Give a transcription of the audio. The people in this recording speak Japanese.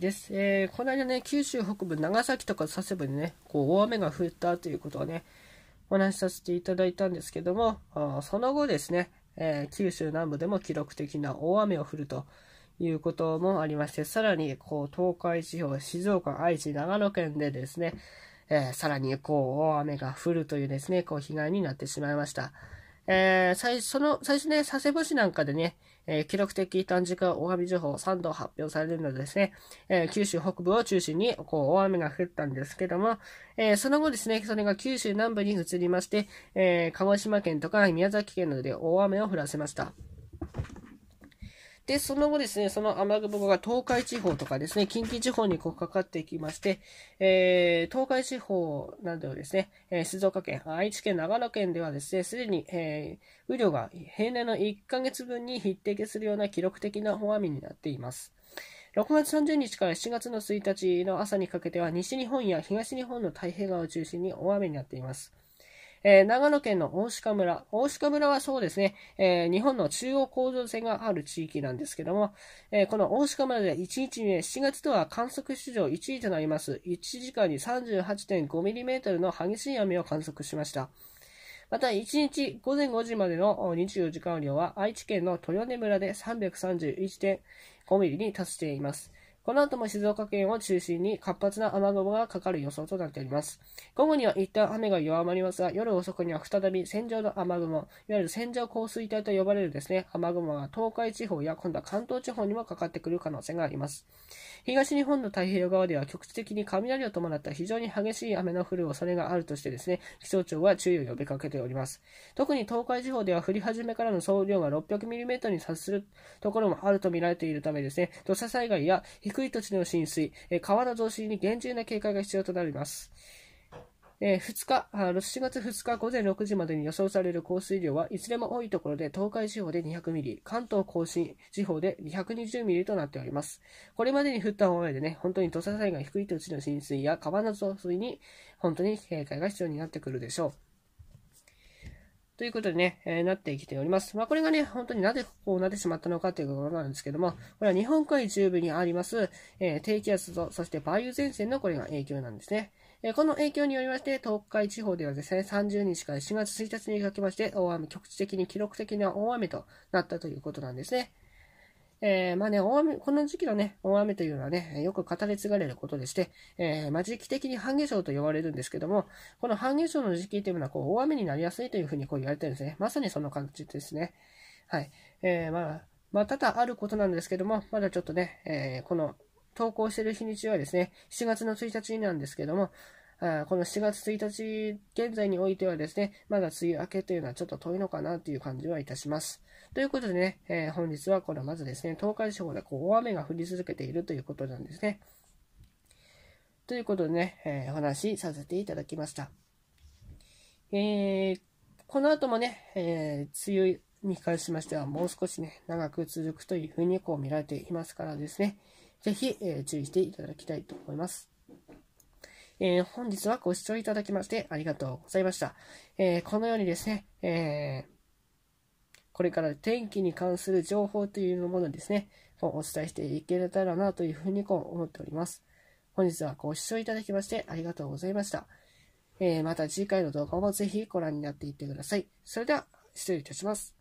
です。えー、この間ね、九州北部、長崎とか佐世保でね、こう大雨が降ったということをね、お話しさせていただいたんですけども、その後ですね、えー、九州南部でも記録的な大雨を降るということもありまして、さらにこう東海地方、静岡、愛知、長野県でですね、えー、さらにこう大雨が降るというですね、こう被害になってしまいました。えー、最その、最初ね、佐世保市なんかでね、えー、記録的短時間大雨情報3度発表されるのでですね、えー、九州北部を中心にこう大雨が降ったんですけども、えー、その後ですね、それが九州南部に移りまして、え鹿児島県とか宮崎県などで大雨を降らせました。で、その後ですね、その雨雲が東海地方とかですね、近畿地方にこうかかってきまして、えー、東海地方などですね、えー、静岡県、愛知県、長野県ではですね、すでに、えー、雨量が平年の1ヶ月分に匹敵するような記録的な大雨になっています。6月30日から7月の1日の朝にかけては西日本や東日本の太平洋を中心に大雨になっています。えー、長野県の大鹿村。大鹿村はそうですね、えー、日本の中央構造線がある地域なんですけども、えー、この大鹿村で1日目、7月とは観測史上1位となります、1時間に3 8 5トルの激しい雨を観測しました。また、1日午前5時までの24時間雨量は、愛知県の豊根村で3 3 1 5ミリに達しています。この後も静岡県を中心に活発な雨雲がかかる予想となっております。午後には一旦雨が弱まりますが、夜遅くには再び線状の雨雲、いわゆる線状降水帯と呼ばれるですね、雨雲が東海地方や今度は関東地方にもかかってくる可能性があります。東日本の太平洋側では局地的に雷を伴った非常に激しい雨の降る恐れがあるとしてですね、気象庁は注意を呼びかけております。特に東海地方では降り始めからの総量が 600mm に達するところもあると見られているためですね、土砂災害や低低い土地の浸水、え川の増水に厳重な警戒が必要となります。えー、2日、7月2日午前6時までに予想される降水量はいずれも多いところで東海地方で200ミリ、関東甲信地方で220ミリとなっております。これまでに降った大雨でね、本当に土砂災害低い土地の浸水や川の増水に本当に警戒が必要になってくるでしょう。ということでね、えー、なってきております。まあ、これがね、本当になぜこうなってしまったのかということなんですけども、これは日本海中部にあります、えー、低気圧と、そして梅雨前線のこれが影響なんですね。えー、この影響によりまして、東海地方ではですね、30日から4月1日にかけまして、大雨、局地的に記録的な大雨となったということなんですね。えー、まあね、大雨、この時期のね、大雨というのはね、よく語り継がれることでして、えー、まあ、時期的に半夏生と呼ばれるんですけども、この半夏生の時期というのは、こう、大雨になりやすいというふうにこう言われてるんですね。まさにその感じですね。はい。えー、まあ、まあ、あることなんですけども、まだちょっとね、えこの、投稿してる日にちはですね、7月の1日なんですけども、あこの7月1日現在においてはですね、まだ梅雨明けというのはちょっと遠いのかなという感じはいたします。ということでね、えー、本日はこれまずですね、東海地方でこう大雨が降り続けているということなんですね。ということでね、えー、お話しさせていただきました。えー、この後もね、えー、梅雨に関しましてはもう少しね、長く続くというふうにこう見られていますからですね、ぜひ、えー、注意していただきたいと思います。えー、本日はご視聴いただきましてありがとうございました。えー、このようにですね、えー、これから天気に関する情報というものですね、お伝えしていけたらなというふうにこう思っております。本日はご視聴いただきましてありがとうございました。えまた次回の動画もぜひご覧になっていってください。それでは、失礼いたします。